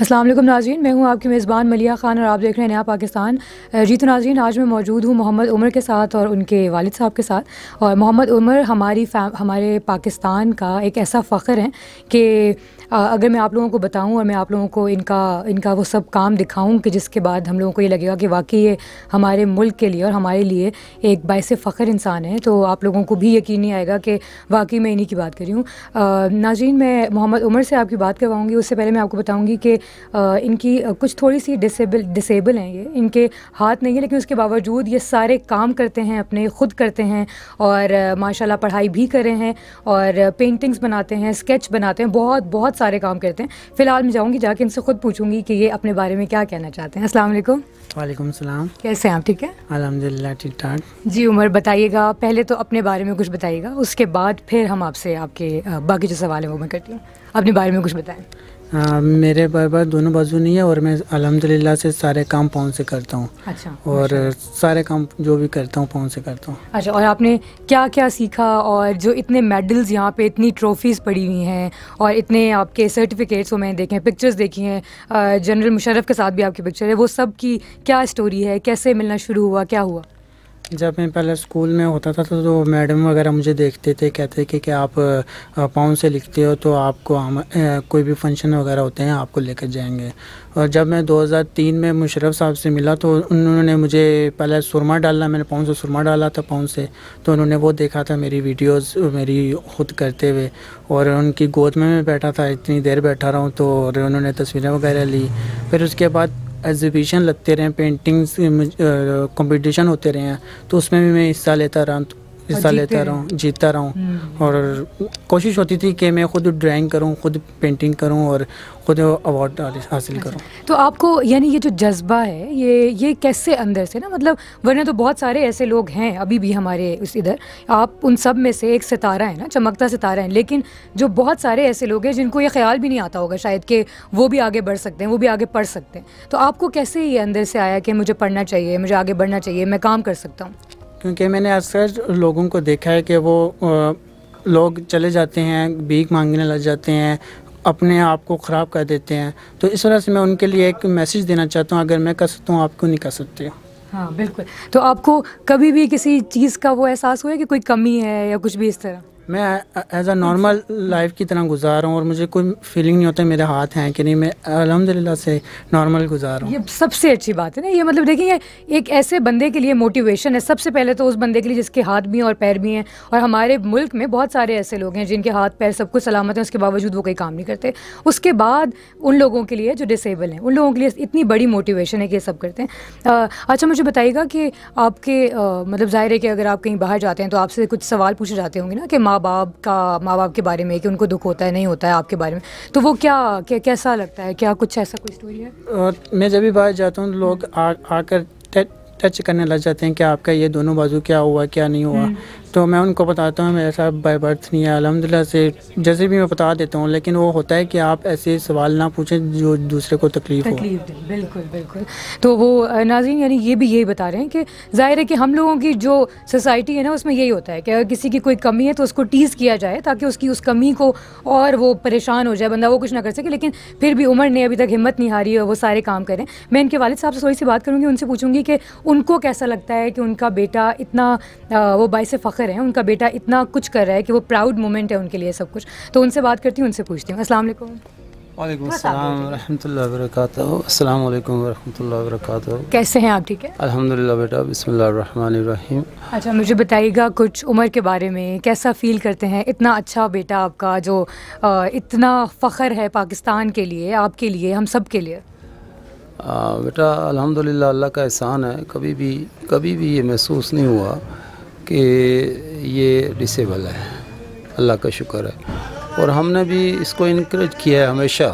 असलम नाजीन मैं हूँ आपकी मेज़बान मलिया ख़ान और आप देख रहे हैं नया पाकिस्तान जी तो नाजीन आज मैं मौजूद हूँ मोहम्मद उमर के साथ और उनके वालिद साहब के साथ और मोहम्मद उमर हमारी हमारे पाकिस्तान का एक ऐसा फ़ख्र है कि अगर मैं आप लोगों को बताऊँ और मैं आप लोगों को इनका इनका वो सब काम दिखाऊँ कि जिसके बाद हम लोगों को ये लगेगा कि वाकई ये हमारे मुल्क के लिए और हमारे लिए एक बायस फ़ख्र इंसान है तो आप लोगों को भी यकीन नहीं आएगा कि वाकई मैं इन्हीं की बात कर रही हूँ नाजीन मैं मोहम्मद उमर से आपकी बात करवाऊँगी उससे पहले मैं आपको बताऊँगी कि इनकी कुछ थोड़ी सी डिसेबल डिसेबल हैं ये इनके हाथ नहीं है लेकिन उसके बावजूद ये सारे काम करते हैं अपने ख़ुद करते हैं और माशाल्लाह पढ़ाई भी कर रहे हैं और पेंटिंग्स बनाते हैं स्केच बनाते हैं बहुत बहुत सारे काम करते हैं फ़िलहाल मैं जाऊँगी जाके इनसे ख़ुद पूछूँगी कि ये अपने बारे में क्या कहना चाहते हैं असल वालेकुम सलाम कैसे हैं आप ठीक है अलहमदिल्ला ठीक ठाक जी उमर बताइएगा पहले तो अपने बारे में कुछ बताइएगा उसके बाद फिर हम आपसे आपके बाकी जो सवाल हैं वो मैं करती हूँ अपने बारे में कुछ बताएं मेरे बार दोनों बाजू नहीं है और मैं अलहमदिल्ला से सारे काम पाँव से करता हूँ अच्छा और सारे काम जो भी करता हूँ पाँव से करता हूँ अच्छा और आपने क्या क्या सीखा और जो इतने मेडल्स यहाँ पे इतनी ट्रॉफीज़ पड़ी हुई हैं और इतने आपके सर्टिफिकेट्स वो मैंने देखे हैं पिक्चर्स देखी हैं जनरल मुशरफ के साथ भी आपकी पिक्चर है वो सब की क्या स्टोरी है कैसे मिलना शुरू हुआ क्या हुआ जब मैं पहले स्कूल में होता था तो, तो मैडम वगैरह मुझे देखते थे कहते थे कि आप पाँव से लिखते हो तो आपको हम कोई भी फंक्शन वगैरह होते हैं आपको लेकर जाएंगे और जब मैं 2003 में मुशरफ साहब से मिला तो उन्होंने मुझे पहले सुरमा डालना मैंने पाँव से सुरमा डाला था पाँव से तो उन्होंने वो देखा था मेरी वीडियोस मेरी खुद करते हुए और उनकी गोद में मैं बैठा था इतनी देर बैठा रहा हूँ तो और उन्होंने तस्वीरें वगैरह ली फिर उसके बाद एग्जीबिशन लगते रहे पेंटिंग्स कंपटीशन होते रहे हैं तो उसमें भी मैं हिस्सा लेता रहा तो हिस्सा लेता रहूँ जीतता रहूँ हम्म। और कोशिश होती थी कि मैं खुद ड्राइंग करूँ खुद पेंटिंग करूँ और खुद अवार्ड हासिल अच्छा। करूँ तो आपको यानी ये जो जज्बा है ये ये कैसे अंदर से ना मतलब वरना तो बहुत सारे ऐसे लोग हैं अभी भी हमारे उस इधर आप उन सब में से एक सितारा है ना चमकता सितारा है लेकिन जो बहुत सारे ऐसे लोग हैं जिनको ये ख्याल भी नहीं आता होगा शायद कि वो भी आगे बढ़ सकते हैं वो भी आगे पढ़ सकते हैं तो आपको कैसे ये अंदर से आया कि मुझे पढ़ना चाहिए मुझे आगे बढ़ना चाहिए मैं काम कर सकता हूँ क्योंकि मैंने अक्सर लोगों को देखा है कि वो लोग चले जाते हैं भीख मांगने लग जाते हैं अपने आप को ख़राब कर देते हैं तो इस वजह से मैं उनके लिए एक मैसेज देना चाहता हूँ अगर मैं कर सकता हूँ आप क्यों नहीं कर सकते हाँ बिल्कुल तो आपको कभी भी किसी चीज़ का वो एहसास हुआ है कि कोई कमी है या कुछ भी इस तरह मैं एज अ नॉर्मल लाइफ की तरह गुजार रहा हूँ और मुझे कोई फीलिंग नहीं होता मेरे हाथ हैं कि नहीं मैं अलहमदिल्ला से नॉर्मल गुजार रहा हूँ ये सबसे अच्छी बात है ना ये मतलब देखिए एक ऐसे बंदे के लिए मोटिवेशन है सबसे पहले तो उस बंदे के लिए जिसके हाथ भी हैं और पैर भी हैं और हमारे मुल्क में बहुत सारे ऐसे लोग हैं जिनके हाथ पैर सब कुछ सलामत हैं उसके बावजूद वो कोई काम नहीं करते उसके बाद उन लोगों के लिए जो डिसेबल हैं उन लोगों के लिए इतनी बड़ी मोटिवेशन है कि ये सब करते हैं अच्छा मुझे बताइएगा कि आपके मतलब जाहिर है कि अगर आप कहीं बाहर जाते हैं तो आपसे कुछ सवाल पूछे जाते होंगे ना कि माँ माँ बाप का माँ बाप के बारे में कि उनको दुख होता है नहीं होता है आपके बारे में तो वो क्या, क्या कैसा लगता है क्या कुछ ऐसा कोई स्टोरी है और मैं जब भी बाहर जाता हूँ तो लोग आकर टच करने लग जाते हैं कि आपका ये दोनों बाजू क्या हुआ क्या नहीं हुआ हम्म। तो मैं उनको बताता हूँ मेरे साथ बाई बर्थ नहीं है अलहमदिल्ला से जैसे भी मैं बता देता हूँ लेकिन वो होता है कि आप ऐसे सवाल ना पूछें जो दूसरे को तकलीफ हो तकलीफ बिल्कुल बिल्कुल तो वो नाजीन यानी ये भी यही बता रहे हैं कि जाहिर है कि हम लोगों की जो सोसाइटी है ना उसमें यही होता है कि अगर किसी की कोई कमी है तो उसको टीज़ किया जाए ताकि उसकी उस कमी को और वो परेशान हो जाए बंदा वो कुछ ना कर सके लेकिन फिर भी उम्र ने अभी तक हिम्मत नहीं हारी और वो सारे काम करें मैं इनके वालद साहब से थोड़ी सी बात करूँगी उनसे पूछूँगी कि उनको कैसा लगता है कि उनका बेटा इतना वो बाई से फ़ख्र है उनका बेटा इतना कुछ कर रहा है कि वो प्राउड मोमेंट है उनके लिए सब कुछ तो उनसे बात करती हूँ उनसे पूछती हूँ असल अस्सलाम वालेकुम रहमतुल्लाहि व कैसे हैं आप ठीक है अल्हम्दुलिल्लाह बेटा बिस्मिल्लाह रहमान रहीम अच्छा मुझे बताइएगा कुछ उम्र के बारे में कैसा फील करते हैं इतना अच्छा बेटा आपका जो इतना फ़ख्र है पाकिस्तान के लिए आपके लिए हम सब के लिए आ, बेटा अल्हम्दुलिल्लाह अल्लाह का एहसान है कभी भी कभी भी ये महसूस नहीं हुआ कि ये डिसेबल है अल्लाह का शुक्र है और हमने भी इसको इनक्रेज किया है हमेशा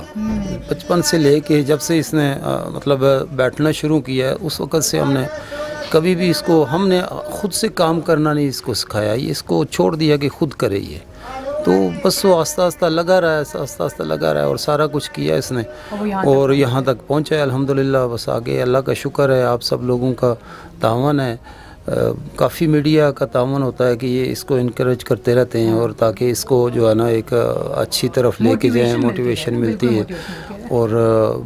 बचपन से ले कर जब से इसने आ, मतलब बैठना शुरू किया है उस वक़्त से हमने कभी भी इसको हमने खुद से काम करना नहीं इसको सिखाया ये इसको छोड़ दिया कि खुद करे ये तो बस वो आस्ता आस्ता लगा रहा है आस्ता आस्ता लगा रहा है और सारा कुछ किया इसने और यहाँ तक पहुँचा है अलहमदिल्ला बस आगे अल्लाह का शुक्र है आप सब लोगों का तावन है काफ़ी मीडिया का तावन होता है कि ये इसको इनक्रेज करते रहते हैं और ताकि इसको जो है ना एक अच्छी तरफ लेके जाए मोटिवेशन मिलती है और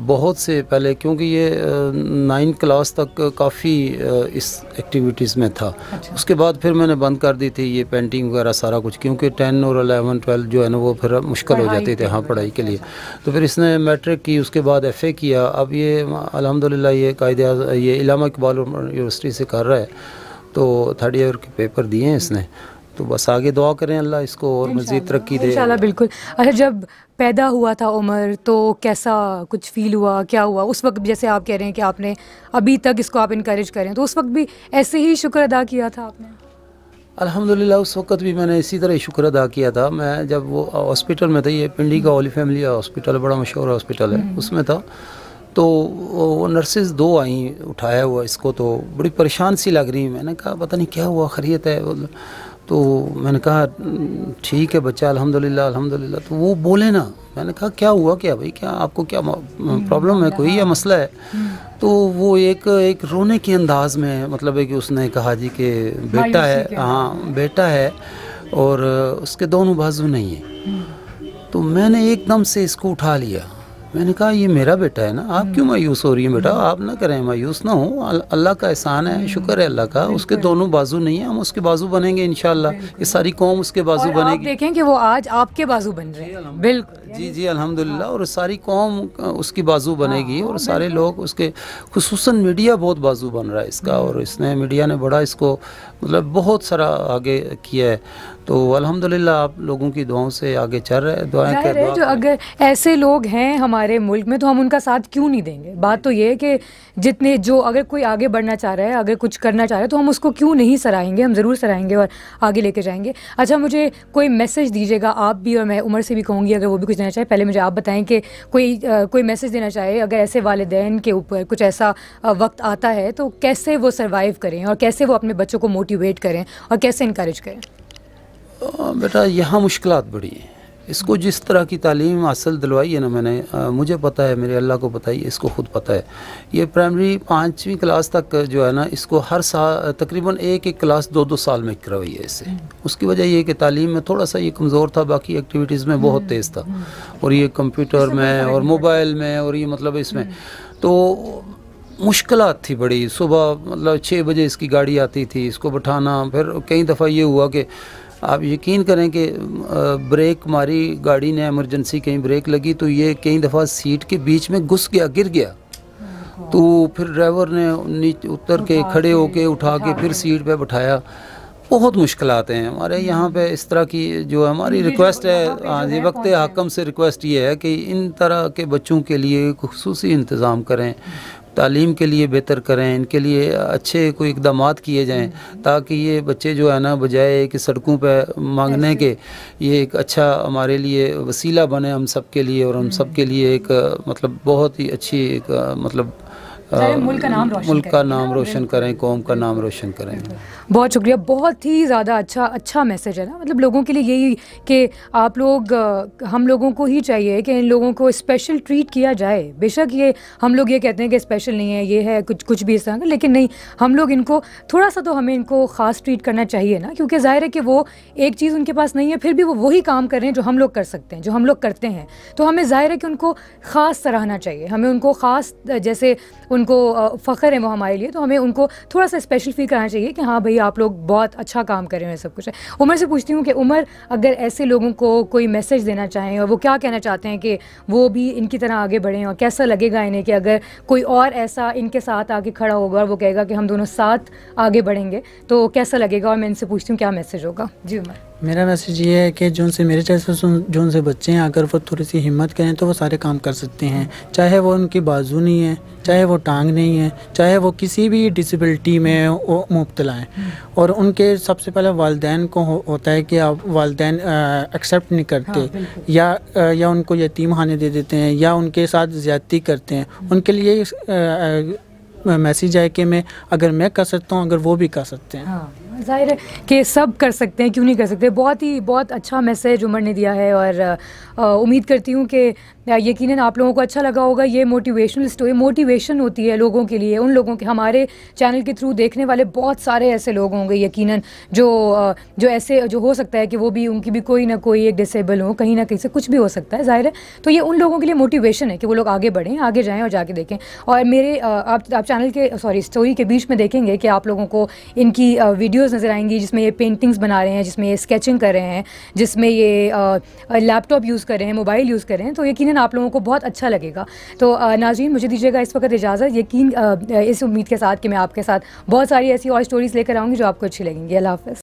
बहुत से पहले क्योंकि ये नाइन क्लास तक काफ़ी इस एक्टिविटीज़ में था अच्छा। उसके बाद फिर मैंने बंद कर दी थी ये पेंटिंग वगैरह सारा कुछ क्योंकि टेन और अलेवन ट्वेल्व जो है ना वो फिर मुश्किल हो जाती थी हाँ पढ़ाई के लिए अच्छा। तो फिर इसने मैट्रिक की उसके बाद एफ़ किया अब ये अलहमदिल्ला ये कायदे ये इलामा इकबाल यूनिवर्सिटी से कर रहा है तो थर्ड ईयर के पेपर दिए हैं इसने तो बस आगे दुआ करें अल्लाह इसको और मज़ीद तरक्की दे इंशाल्लाह बिल्कुल अच्छा जब पैदा हुआ था उमर तो कैसा कुछ फील हुआ क्या हुआ उस वक्त जैसे आप कह रहे हैं कि आपने अभी तक इसको आप इनक्रेज करें तो उस वक्त भी ऐसे ही शुक्र अदा किया था आपने अल्हम्दुलिल्लाह उस वक्त भी मैंने इसी तरह शुक्र अदा किया था मैं जब वो हॉस्पिटल में था ये पिंडी का ओली फैमिली हॉस्पिटल बड़ा मशहूर हॉस्पिटल है हम्म। उसमें था तो वो नर्सेज दो आई उठाया हुआ इसको तो बड़ी परेशान सी लग रही मैंने कहा पता नहीं क्या हुआ खरीत है तो मैंने कहा ठीक है बच्चा अल्हम्दुलिल्लाह अल्हम्दुलिल्लाह तो वो बोले ना मैंने कहा क्या हुआ क्या भाई क्या आपको क्या प्रॉब्लम है कोई या मसला है तो वो एक एक रोने के अंदाज में मतलब है कि उसने कहा जी कि बेटा है हाँ बेटा है और उसके दोनों बाजू नहीं है हम्म। तो मैंने एकदम से इसको उठा लिया मैंने कहा ये मेरा बेटा है ना आप क्यों हम्म। मायूस हो रही है बेटा हम्म। आप ना करें मायूस ना हो अल्लाह का एहसान है हम्म। शुक्र है अल्लाह का उसके दोनों बाजू नहीं है हम उसके बाजू बनेंगे इन ये सारी कौम उसके बाजू बनेगी देखें कि वो आज आपके बाजू बन रहे हैं बिल्कुल जी जी अलहमदिल्ला हाँ। और सारी कौम उसकी बाजू हाँ, बनेगी और हाँ, सारे लोग उसके खसूस मीडिया बहुत बाजू बन रहा है इसका और इसने मीडिया ने बड़ा इसको मतलब बहुत सारा आगे किया है तो अल्हम्दुलिल्लाह आप लोगों की दुआओं से आगे चल रहे दुआएं कर दुआ जो अगर ऐसे लोग हैं हमारे मुल्क में तो हम उनका साथ क्यों नहीं देंगे बात तो ये है कि जितने जो अगर कोई आगे बढ़ना चाह रहा है अगर कुछ करना चाह रहा है तो हम उसको क्यों नहीं सराहेंगे हम ज़रूर सराहेंगे और आगे लेके जाएंगे अच्छा मुझे कोई मैसेज दीजिएगा आप भी और मैं उम्र से भी कहूँगी अगर वो भी कुछ देना चाहे पहले मुझे आप बताएं कि कोई कोई मैसेज देना चाहे अगर ऐसे वालदे के ऊपर कुछ ऐसा वक्त आता है तो कैसे वो सर्वाइव करें और कैसे वो अपने बच्चों को मोटिवेट करें और कैसे इंक्रेज करें हाँ, बेटा यहाँ मुश्किल बड़ी हैं इसको जिस तरह की तालीम हासिल दिलवाई है ना मैंने आ, मुझे पता है मेरे अल्लाह को पता है इसको ख़ुद पता है ये प्राइमरी पाँचवीं क्लास तक जो है ना इसको हर साल तकरीबन एक एक क्लास दो दो साल में करवाई है इससे उसकी वजह ये कि तालीम में थोड़ा सा ये कमज़ोर था बाकी एक्टिविटीज़ में बहुत तेज़ था और ये कंप्यूटर में और मोबाइल में और ये मतलब इसमें हम्म। तो मुश्किल थी बड़ी सुबह मतलब छः बजे इसकी गाड़ी आती थी इसको बैठाना फिर कई दफ़ा ये हुआ कि आप यकीन करें कि ब्रेक मारी गाड़ी ने एमरजेंसी कहीं ब्रेक लगी तो ये कई दफ़ा सीट के बीच में घुस गया गिर गया तो फिर ड्राइवर ने नीचे उतर के खड़े होके उठा के फिर सीट पे बैठाया बहुत मुश्किल आते हैं हमारे हम्म। यहाँ पे इस तरह की जो हमारी रिक्वेस्ट है हाँ जी वक्त हाकम से रिक्वेस्ट ये है कि इन तरह के बच्चों के लिए खसूस इंतज़ाम करें तालीम के लिए बेहतर करें इनके लिए अच्छे कोई इकदाम किए जाएँ ताकि ये बच्चे जो है ना बजाय कि सड़कों पर मांगने के ये एक अच्छा हमारे लिए वसीला बने हम सब के लिए और हम हम्म। सब के लिए एक मतलब बहुत ही अच्छी एक मतलब मुल्क का नाम रोशन हाँ, करें कौम का नाम रोशन करें बहुत शुक्रिया बहुत ही ज़्यादा अच्छा अच्छा मैसेज है ना मतलब लोगों के लिए यही कि आप लोग हम लोगों को ही चाहिए कि इन लोगों को स्पेशल ट्रीट किया जाए बेशक ये हम लोग ये कहते हैं कि स्पेशल नहीं है ये है कुछ कुछ भी इस तरह का लेकिन नहीं हम लोग इनको थोड़ा सा तो हमें इनको ख़ास ट्रीट करना चाहिए ना क्योंकि ज़ाहिर है कि वो एक चीज़ उनके पास नहीं है फिर भी वो वही काम कर रहे हैं जो हम लोग कर सकते हैं जो हम लोग करते हैं तो हमें ज़ाहिर है कि उनको ख़ास सराहना चाहिए हमें उनको ख़ास जैसे उनको फ़ख्र है वो हमारे लिए तो हमें उनको थोड़ा सा स्पेशल फील कराना चाहिए कि हाँ भाई आप लोग बहुत अच्छा काम कर रहे हैं सब कुछ उमर से पूछती हूँ कि उमर अगर ऐसे लोगों को कोई मैसेज देना चाहें और वो क्या कहना चाहते हैं कि वो भी इनकी तरह आगे बढ़ें और कैसा लगेगा इन्हें कि अगर कोई और ऐसा इनके साथ आगे खड़ा होगा और वो कहेगा कि हम दोनों साथ आगे बढ़ेंगे तो कैसा लगेगा और मैं इनसे पूछती हूँ क्या मैसेज होगा जी उमर मेरा मैसेज ये है कि जो से मेरे जैसे जो से बच्चे हैं अगर वो थोड़ी सी हिम्मत करें तो वो सारे काम कर सकते हैं चाहे वो उनकी बाजू नहीं है चाहे वो टांग नहीं है चाहे वो किसी भी डिसेबिलिटी में वो मुबतला हैं हम्म। और उनके सबसे पहले वालदेन को हो, होता है कि आप वालदेन एक्सेप्ट नहीं करते हाँ, या आ, या उनको यतीम हाने दे देते हैं या उनके साथ ज़्यादती करते हैं हम्म। उनके लिए मैसेज है कि मैं अगर मैं कर सकता हूँ अगर वो भी कर सकते हैं हाँ। जाहिर है कि सब कर सकते हैं क्यों नहीं कर सकते बहुत ही बहुत अच्छा मैसेज उमर ने दिया है और उम्मीद करती हूँ कि यकीन आप लोगों को अच्छा लगा होगा ये मोटिवेशनल स्टोरी मोटिवेशन होती है लोगों के लिए उन लोगों के हमारे चैनल के थ्रू देखने वाले बहुत सारे ऐसे लोग होंगे यकीन जो जो ऐसे जो हो सकता है कि वो भी उनकी भी कोई ना कोई एक डिसेबल हो कहीं ना कहीं से कुछ भी हो सकता है ज़ाहिर है तो ये उन लोगों के लिए मोटिवेशन है कि वो लोग आगे बढ़ें आगे जाएँ और जाके देखें और मेरे आप आप चैनल के सॉरी स्टोरी के बीच में देखेंगे कि आप लोगों को इनकी वीडियोज़ वीडियोस नज़र आएंगी जिसमें ये पेंटिंग्स बना रहे हैं जिसमें ये स्केचिंग कर रहे हैं जिसमें ये लैपटॉप यूज़ कर रहे हैं मोबाइल यूज़ कर रहे हैं तो यकीन आप लोगों को बहुत अच्छा लगेगा तो नाजीन मुझे दीजिएगा इस वक्त इजाज़त यकीन इस उम्मीद के साथ कि मैं आपके साथ बहुत सारी ऐसी और स्टोरीज़ लेकर आऊँगी जो आपको अच्छी लगेंगी अल्लाह हाफ़